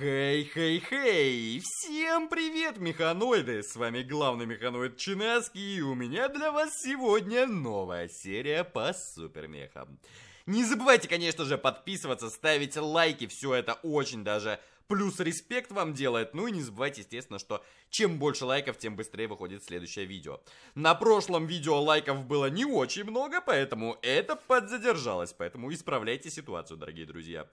Хей-хей-хей! Всем привет, механоиды! С вами главный механоид Чинаски, и у меня для вас сегодня новая серия по супермехам. Не забывайте, конечно же, подписываться, ставить лайки, все это очень даже плюс респект вам делает. Ну и не забывайте, естественно, что чем больше лайков, тем быстрее выходит следующее видео. На прошлом видео лайков было не очень много, поэтому это подзадержалось, поэтому исправляйте ситуацию, дорогие друзья.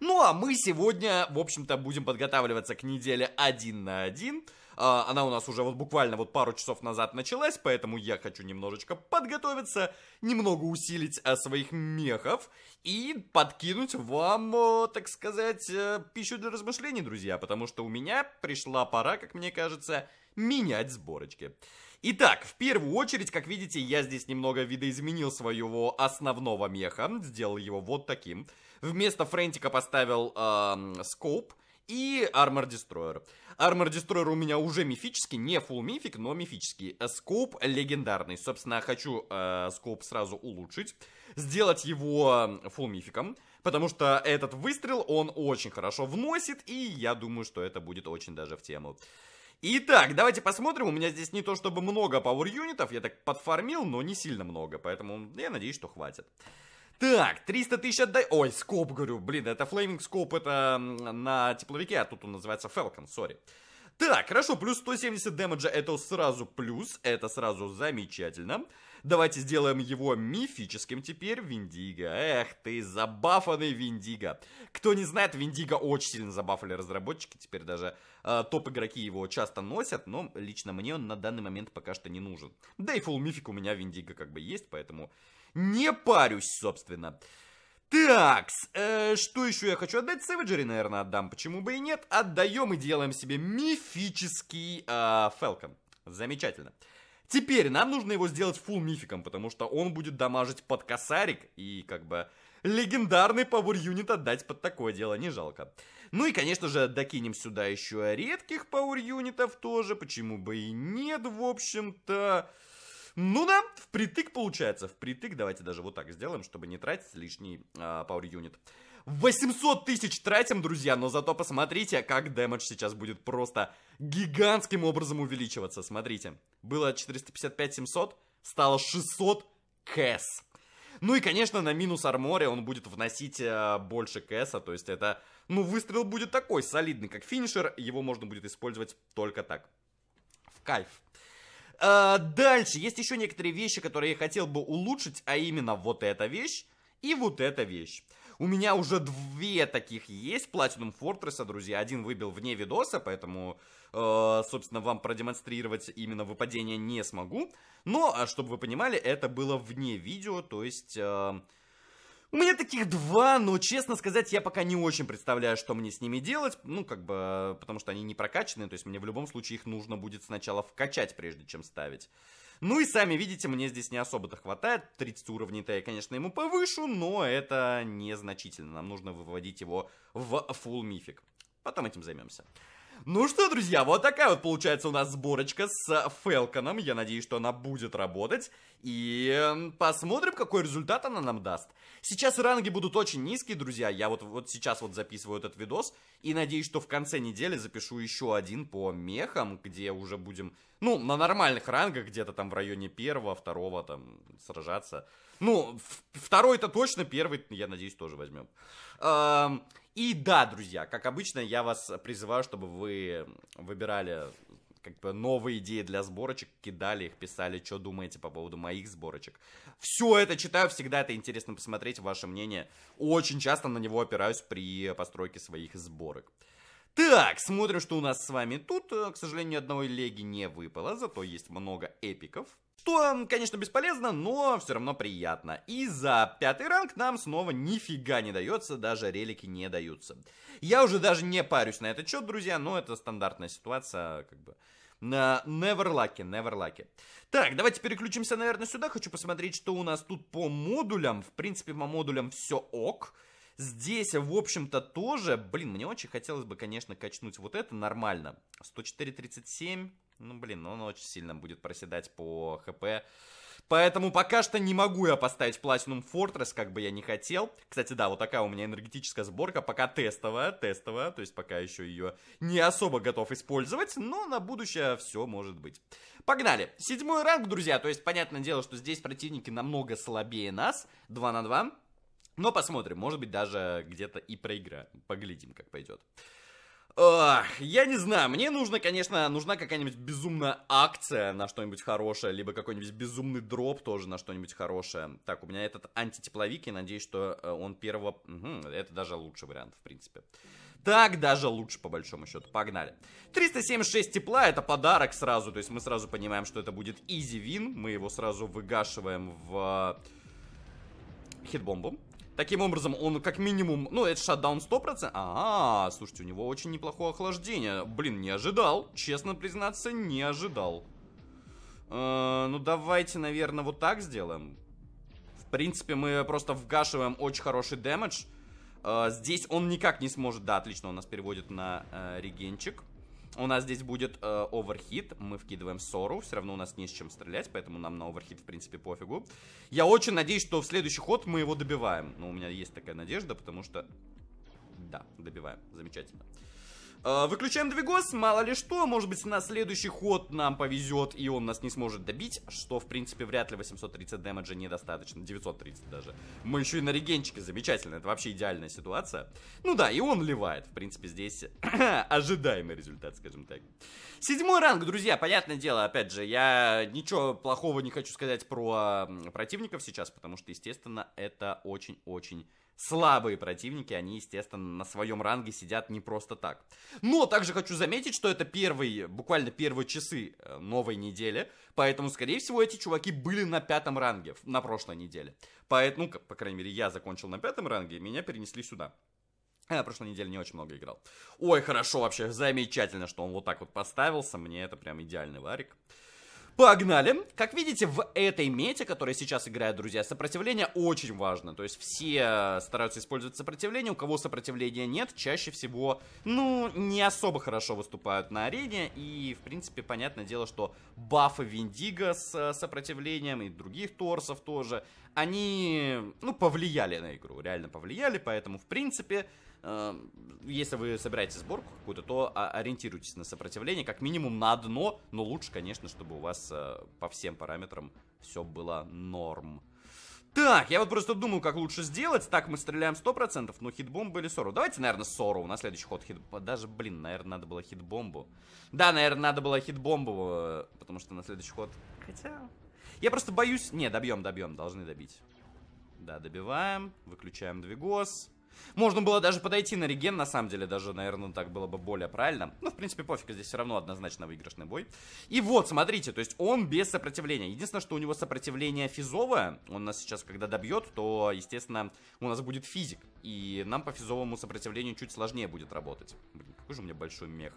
Ну а мы сегодня, в общем-то, будем подготавливаться к неделе один на один. А, она у нас уже вот буквально вот пару часов назад началась, поэтому я хочу немножечко подготовиться, немного усилить а, своих мехов и подкинуть вам, так сказать, э, пищу для размышлений, друзья, потому что у меня пришла пора, как мне кажется, менять сборочки. Итак, в первую очередь, как видите, я здесь немного видоизменил своего основного меха, сделал его вот таким. Вместо Френтика поставил э, и Armor Destroyer. Armor Destroyer у меня уже мифический, не full мифик, но мифический. Скоп легендарный. Собственно, хочу э, скоп сразу улучшить, сделать его эм, full мификом, потому что этот выстрел он очень хорошо вносит, и я думаю, что это будет очень даже в тему. Итак, давайте посмотрим. У меня здесь не то чтобы много пауэр юнитов, я так подфармил, но не сильно много, поэтому я надеюсь, что хватит. Так, 300 тысяч отдай... Ой, скоп, говорю, блин, это Flaming скоп. это на тепловике, а тут он называется Falcon, сори. Так, хорошо, плюс 170 дэмэджа, это сразу плюс, это сразу замечательно. Давайте сделаем его мифическим теперь, Виндиго. Эх, ты забафанный Виндиго. Кто не знает, Виндиго очень сильно забафали разработчики, теперь даже э, топ-игроки его часто носят, но лично мне он на данный момент пока что не нужен. Да и фул мифик у меня Виндиго как бы есть, поэтому не парюсь, собственно. Так, э, что еще я хочу отдать? Сэвэджери, наверное, отдам, почему бы и нет. Отдаем и делаем себе мифический э, а, Фелкон. Замечательно. Теперь нам нужно его сделать фул мификом, потому что он будет дамажить под косарик и как бы легендарный пауэр юнит отдать под такое дело, не жалко. Ну и, конечно же, докинем сюда еще редких пауэр юнитов тоже, почему бы и нет, в общем-то. Ну да, впритык получается. Впритык давайте даже вот так сделаем, чтобы не тратить лишний а, Power Unit. 800 тысяч тратим, друзья, но зато посмотрите, как дэмэдж сейчас будет просто гигантским образом увеличиваться. Смотрите, было 455-700, стало 600 кэс. Ну и, конечно, на минус арморе он будет вносить э, больше кэса, то есть это... Ну, выстрел будет такой, солидный, как финишер, его можно будет использовать только так. В кайф. А, дальше, есть еще некоторые вещи, которые я хотел бы улучшить, а именно вот эта вещь и вот эта вещь. У меня уже две таких есть Platinum Fortress, друзья. Один выбил вне видоса, поэтому, э, собственно, вам продемонстрировать именно выпадение не смогу. Но, а, чтобы вы понимали, это было вне видео, то есть... Э, у меня таких два, но, честно сказать, я пока не очень представляю, что мне с ними делать. Ну, как бы, потому что они не прокачаны, то есть мне в любом случае их нужно будет сначала вкачать, прежде чем ставить. Ну и сами видите, мне здесь не особо-то хватает. 30 уровней-то я, конечно, ему повышу, но это незначительно. Нам нужно выводить его в full мифик. Потом этим займемся. Ну что, друзья, вот такая вот получается у нас сборочка с Фелконом. Я надеюсь, что она будет работать. И посмотрим, какой результат она нам даст. Сейчас ранги будут очень низкие, друзья. Я вот, вот сейчас вот записываю этот видос. И надеюсь, что в конце недели запишу еще один по мехам, где уже будем, ну, на нормальных рангах, где-то там в районе первого, второго там сражаться. Ну, второй-то точно, первый, я надеюсь, тоже возьмем. И да, друзья, как обычно, я вас призываю, чтобы вы выбирали как бы новые идеи для сборочек, кидали их, писали, что думаете по поводу моих сборочек. Все это читаю, всегда это интересно посмотреть, ваше мнение. Очень часто на него опираюсь при постройке своих сборок. Так, смотрим, что у нас с вами тут. К сожалению, ни одного леги не выпало, зато есть много эпиков. Что, конечно, бесполезно, но все равно приятно. И за пятый ранг нам снова нифига не дается, даже релики не даются. Я уже даже не парюсь на этот счет, друзья, но это стандартная ситуация, как бы... На Neverlucky, Neverlucky. Так, давайте переключимся, наверное, сюда. Хочу посмотреть, что у нас тут по модулям. В принципе, по модулям все ок. Здесь, в общем-то, тоже... Блин, мне очень хотелось бы, конечно, качнуть вот это нормально. 104.37... Ну, блин, он очень сильно будет проседать по хп. Поэтому пока что не могу я поставить Platinum Fortress, как бы я не хотел. Кстати, да, вот такая у меня энергетическая сборка, пока тестовая, тестовая, то есть пока еще ее не особо готов использовать, но на будущее все может быть. Погнали! Седьмой ранг, друзья, то есть понятное дело, что здесь противники намного слабее нас, 2 на 2, но посмотрим, может быть даже где-то и проиграем, поглядим как пойдет. Ох, я не знаю, мне нужно, конечно, нужна какая-нибудь безумная акция на что-нибудь хорошее, либо какой-нибудь безумный дроп тоже на что-нибудь хорошее. Так, у меня этот антитепловик, я надеюсь, что э, он первого... Угу, это даже лучший вариант, в принципе. Так даже лучше, по большому счету. Погнали. 376 тепла, это подарок сразу, то есть мы сразу понимаем, что это будет изи вин, мы его сразу выгашиваем в... Хитбомбу. Таким образом, он как минимум... Ну, это шатдаун 100%. А, -а, а, слушайте, у него очень неплохое охлаждение. Блин, не ожидал. Честно признаться, не ожидал. Э -э ну, давайте, наверное, вот так сделаем. В принципе, мы просто вгашиваем очень хороший дэмэдж. Э здесь он никак не сможет... Да, отлично, он нас переводит на э, регенчик. У нас здесь будет э, оверхит, мы вкидываем ссору, все равно у нас не с чем стрелять, поэтому нам на оверхит, в принципе, пофигу. Я очень надеюсь, что в следующий ход мы его добиваем. Ну, у меня есть такая надежда, потому что... Да, добиваем, замечательно. Замечательно. Э, выключаем Двигос, мало ли что, может быть на следующий ход нам повезет и он нас не сможет добить, что в принципе вряд ли 830 дэмэджа недостаточно, 930 даже. Мы еще и на регенчике, замечательно, это вообще идеальная ситуация. Ну да, и он ливает, в принципе здесь ожидаемый результат, скажем так. Седьмой ранг, друзья, понятное дело, опять же, я ничего плохого не хочу сказать про противников сейчас, потому что, естественно, это очень-очень слабые противники, они, естественно, на своем ранге сидят не просто так. Но также хочу заметить, что это первые, буквально первые часы э, новой недели, поэтому, скорее всего, эти чуваки были на пятом ранге на прошлой неделе. Поэтому, ну, по крайней мере, я закончил на пятом ранге, и меня перенесли сюда. Я на прошлой неделе не очень много играл. Ой, хорошо вообще, замечательно, что он вот так вот поставился, мне это прям идеальный варик. Погнали! Как видите, в этой мете, которая сейчас играет, друзья, сопротивление очень важно. То есть все э, стараются использовать сопротивление, у кого сопротивления нет, чаще всего, ну, не особо хорошо выступают на арене. И, в принципе, понятное дело, что бафы Виндиго с э, сопротивлением и других торсов тоже, они, ну, повлияли на игру, реально повлияли, поэтому, в принципе... Эм, если вы собираете сборку какую-то, то а, ориентируйтесь на сопротивление, как минимум на одно, но лучше, конечно, чтобы у вас э, по всем параметрам все было норм. Так, я вот просто думаю, как лучше сделать. Так, мы стреляем 100%, но хитбомбы или Сору? Давайте, наверное, Сору на следующий ход. Хит... Даже, блин, наверное, надо было хитбомбу. Да, наверное, надо было хитбомбу, э, потому что на следующий ход... Хотя... Я просто боюсь... Не, добьем, добьем, должны добить. Да, добиваем, выключаем двигос. Можно было даже подойти на реген, на самом деле, даже, наверное, так было бы более правильно. Но ну, в принципе, пофиг, здесь все равно однозначно выигрышный бой. И вот, смотрите, то есть он без сопротивления. Единственное, что у него сопротивление физовое, он нас сейчас, когда добьет, то, естественно, у нас будет физик. И нам по физовому сопротивлению чуть сложнее будет работать. Блин, какой же у меня большой мех.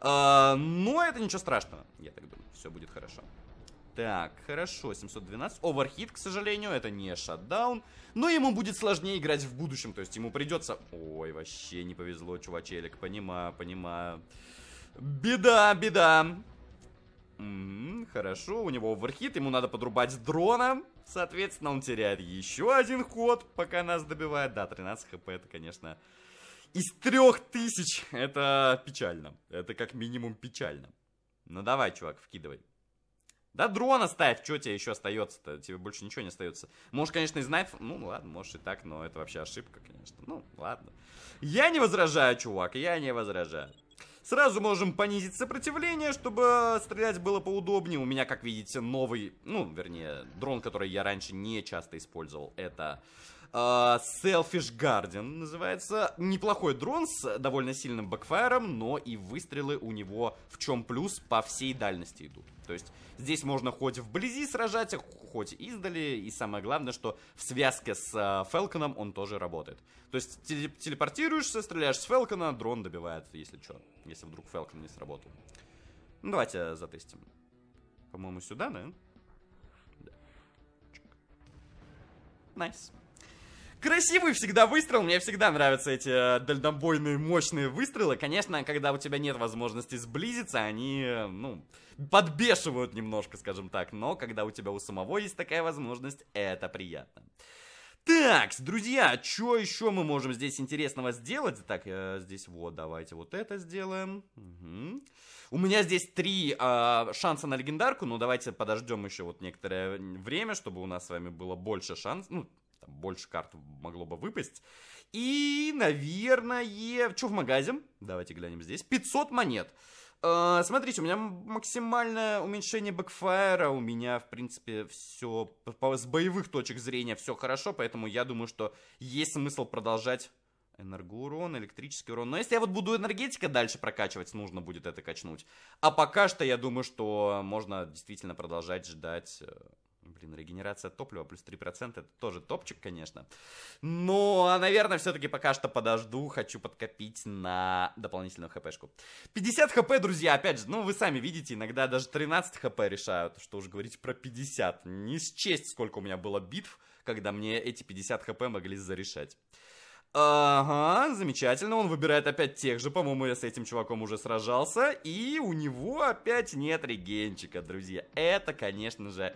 А, но ну, это ничего страшного, я так думаю, все будет хорошо. Так, хорошо, 712. Оверхит, к сожалению, это не шатдаун. Но ему будет сложнее играть в будущем, то есть ему придется... Ой, вообще не повезло, чувачелик, понимаю, понимаю. Беда, беда. М -м, хорошо, у него оверхит, ему надо подрубать дрона. Соответственно, он теряет еще один ход, пока нас добивает. Да, 13 хп, это, конечно... Из трех тысяч! Это печально. Это как минимум печально. Ну давай, чувак, вкидывай. Да, дрона ставь, что тебе еще остается-то? Тебе больше ничего не остается. Можешь, конечно, и знать, Ну, ладно, можешь и так, но это вообще ошибка, конечно. Ну, ладно. Я не возражаю, чувак, я не возражаю. Сразу можем понизить сопротивление, чтобы э, стрелять было поудобнее. У меня, как видите, новый, ну, вернее, дрон, который я раньше не часто использовал, это а, Selfish Garden называется. Неплохой дрон с довольно сильным бэкфайром, но и выстрелы у него в чем плюс по всей дальности идут. То есть здесь можно хоть вблизи сражать, хоть издали, и самое главное, что в связке с Фелконом а, он тоже работает. То есть телепортируешься, стреляешь с Фелкона, дрон добивает, если что, если вдруг Фелкон не сработал. Ну, давайте затестим. По-моему, сюда, да? Да. Найс. Nice. Красивый всегда выстрел, мне всегда нравятся эти э, дальнобойные мощные выстрелы. Конечно, когда у тебя нет возможности сблизиться, они, э, ну, подбешивают немножко, скажем так. Но когда у тебя у самого есть такая возможность, это приятно. Так, друзья, что еще мы можем здесь интересного сделать? Так, э, здесь вот, давайте вот это сделаем. Угу. У меня здесь три э, шанса на легендарку, но ну, давайте подождем еще вот некоторое время, чтобы у нас с вами было больше шансов. Ну, там больше карт могло бы выпасть. И, наверное, что в магазин? Давайте глянем здесь. 500 монет. Uh, смотрите, у меня максимальное уменьшение бэкфайра, у меня, в принципе, все с боевых точек зрения все хорошо, поэтому я думаю, что есть смысл продолжать энергоурон, электрический урон. Но если я вот буду энергетика дальше прокачивать, нужно будет это качнуть. А пока что я думаю, что можно действительно продолжать ждать э, Блин, регенерация топлива плюс 3% это тоже топчик, конечно. Но, ну, а, наверное, все-таки пока что подожду. Хочу подкопить на дополнительную хп-шку. 50 хп, друзья, опять же, ну вы сами видите, иногда даже 13 хп решают. Что уж говорить про 50. Не счесть, сколько у меня было битв, когда мне эти 50 хп могли зарешать. Ага, замечательно, он выбирает опять тех же, по-моему, я с этим чуваком уже сражался, и у него опять нет регенчика, друзья. Это, конечно же,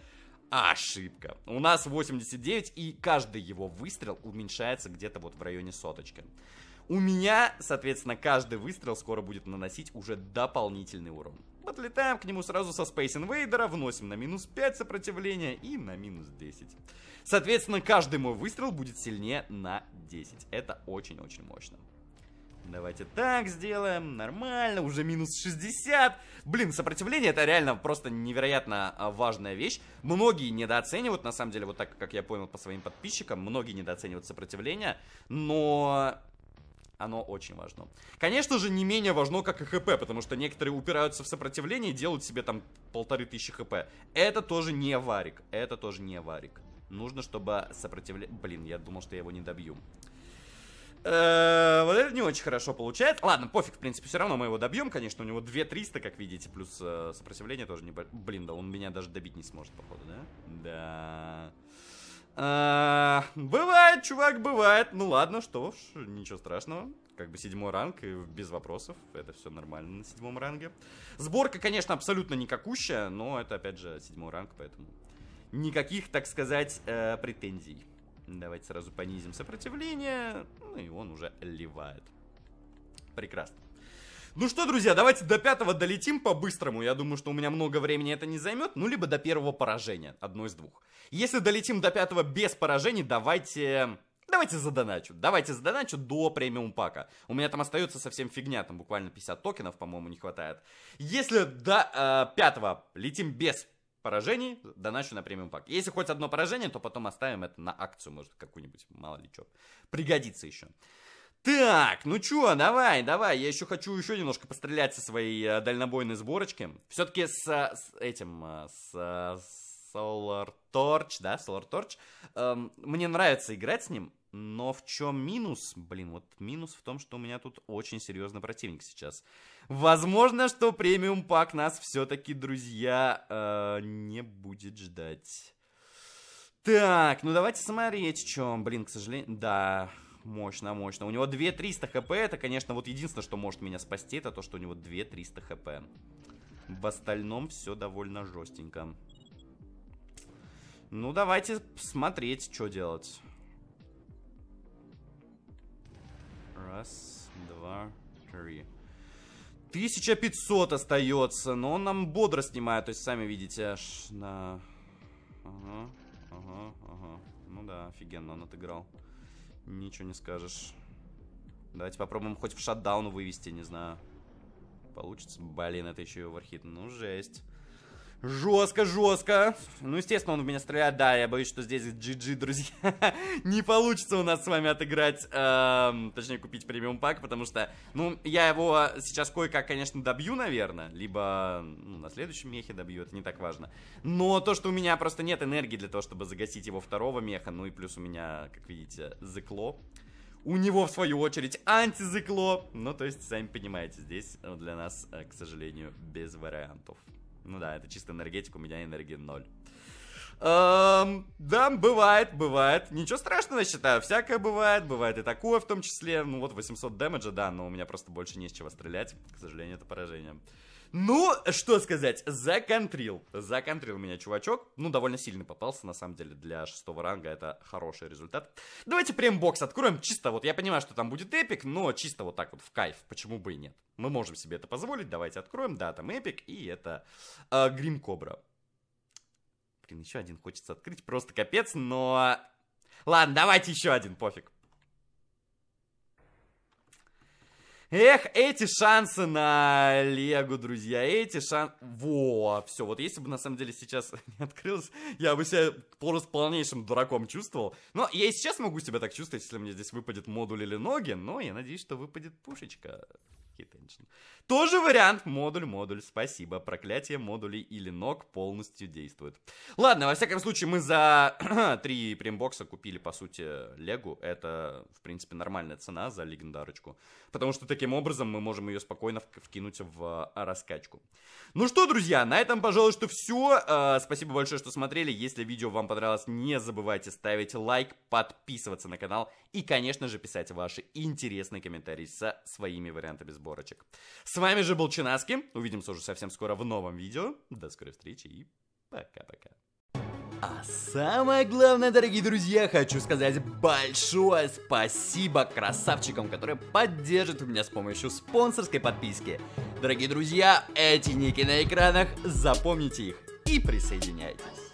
Ошибка. У нас 89, и каждый его выстрел уменьшается где-то вот в районе соточки. У меня, соответственно, каждый выстрел скоро будет наносить уже дополнительный урон. Подлетаем к нему сразу со Space Invader, вносим на минус 5 сопротивления и на минус 10. Соответственно, каждый мой выстрел будет сильнее на 10. Это очень-очень мощно. Давайте так сделаем, нормально, уже минус 60. Блин, сопротивление это реально просто невероятно а, важная вещь. Многие недооценивают, на самом деле, вот так, как я понял по своим подписчикам, многие недооценивают сопротивление, но оно очень важно. Конечно же, не менее важно, как и хп, потому что некоторые упираются в сопротивление и делают себе там полторы тысячи хп. Это тоже не варик, это тоже не варик. Нужно, чтобы сопротивление... Блин, я думал, что я его не добью. Э, вот это не очень хорошо получается. Ладно, пофиг, в принципе, все равно мы его добьем, конечно. У него 2300, как видите, плюс э, сопротивление тоже не... Блин, да он меня даже добить не сможет, походу, да? Да... Э, бывает, чувак, бывает. Ну ладно, что ж, ничего страшного. Как бы седьмой ранг, и без вопросов. Это все нормально на седьмом ранге. Сборка, конечно, абсолютно никакущая, но это, опять же, седьмой ранг, поэтому никаких, так сказать, претензий. Давайте сразу понизим сопротивление. Ну и он уже ливает. Прекрасно. Ну что, друзья, давайте до пятого долетим по-быстрому. Я думаю, что у меня много времени это не займет. Ну, либо до первого поражения. Одно из двух. Если долетим до пятого без поражений, давайте... Давайте задоначу. Давайте задоначу до премиум пака. У меня там остается совсем фигня, там буквально 50 токенов, по-моему, не хватает. Если до э, пятого летим без поражений доначу на премиум пак. Если хоть одно поражение, то потом оставим это на акцию, может, какую-нибудь, мало ли что. Пригодится еще. Так, ну чё, давай, давай, я еще хочу еще немножко пострелять со своей э, дальнобойной сборочки. Все-таки с, э, с этим, э, с, с Solar Torch, да, Solar Torch. Эм, мне нравится играть с ним, но в чем минус? Блин, вот минус в том, что у меня тут очень серьезный противник сейчас. Возможно, что премиум пак нас все-таки, друзья, э, не будет ждать. Так, ну давайте смотреть, в чем. Блин, к сожалению, да, мощно, мощно. У него 2300 хп, это, конечно, вот единственное, что может меня спасти, это то, что у него 2300 хп. В остальном все довольно жестенько. Ну, давайте смотреть, что делать. Раз, два, три. 1500 остается, но он нам бодро снимает, то есть сами видите, аж на... Ага, ага, ага. Ну да, офигенно он отыграл. Ничего не скажешь. Давайте попробуем хоть в шатдаун вывести, не знаю. Получится? Блин, это еще и оверхит. Ну, жесть. Жестко, жестко. Ну, естественно, он в меня стреляет. Да, я боюсь, что здесь GG, друзья. не получится у нас с вами отыграть, эм, точнее, купить премиум пак, потому что, ну, я его сейчас кое-как, конечно, добью, наверное. Либо ну, на следующем мехе добью, это не так важно. Но то, что у меня просто нет энергии для того, чтобы загасить его второго меха. Ну и плюс у меня, как видите, зекло. У него, в свою очередь, антизекло. Ну, то есть, сами понимаете, здесь для нас, э, к сожалению, без вариантов. Ну да, это чисто энергетика, у меня энергии ноль. Эм, да, бывает, бывает. Ничего страшного, я считаю. Всякое бывает. Бывает и такое в том числе. Ну вот 800 дэмэджа, да, но у меня просто больше не с чего стрелять. К сожалению, это поражение. Ну, что сказать, законтрил. Законтрил меня чувачок. Ну, довольно сильно попался, на самом деле, для шестого ранга. Это хороший результат. Давайте прем-бокс откроем. Чисто вот, я понимаю, что там будет эпик, но чисто вот так вот в кайф. Почему бы и нет? Мы можем себе это позволить. Давайте откроем. Да, там эпик и это э, а, Грим Кобра. Блин, еще один хочется открыть. Просто капец, но... Ладно, давайте еще один, пофиг. Эх, эти шансы на Лего, друзья, эти шансы... Во, все, вот если бы на самом деле сейчас не открылось, я бы себя просто полнейшим дураком чувствовал. Но я и сейчас могу себя так чувствовать, если мне здесь выпадет модуль или ноги, но я надеюсь, что выпадет пушечка. Hitension. Тоже вариант модуль-модуль, спасибо. Проклятие модулей или ног полностью действует. Ладно, во всяком случае, мы за три прембокса купили, по сути, Легу. Это, в принципе, нормальная цена за легендарочку. Потому что таким образом мы можем ее спокойно вкинуть в а, раскачку. Ну что, друзья, на этом, пожалуй, что все. А, спасибо большое, что смотрели. Если видео вам понравилось, не забывайте ставить лайк, подписываться на канал и, конечно же, писать ваши интересные комментарии со своими вариантами сбора подборочек. С вами же был Чинаски. Увидимся уже совсем скоро в новом видео. До скорой встречи и пока-пока. А самое главное, дорогие друзья, хочу сказать большое спасибо красавчикам, которые поддержат меня с помощью спонсорской подписки. Дорогие друзья, эти ники на экранах, запомните их и присоединяйтесь.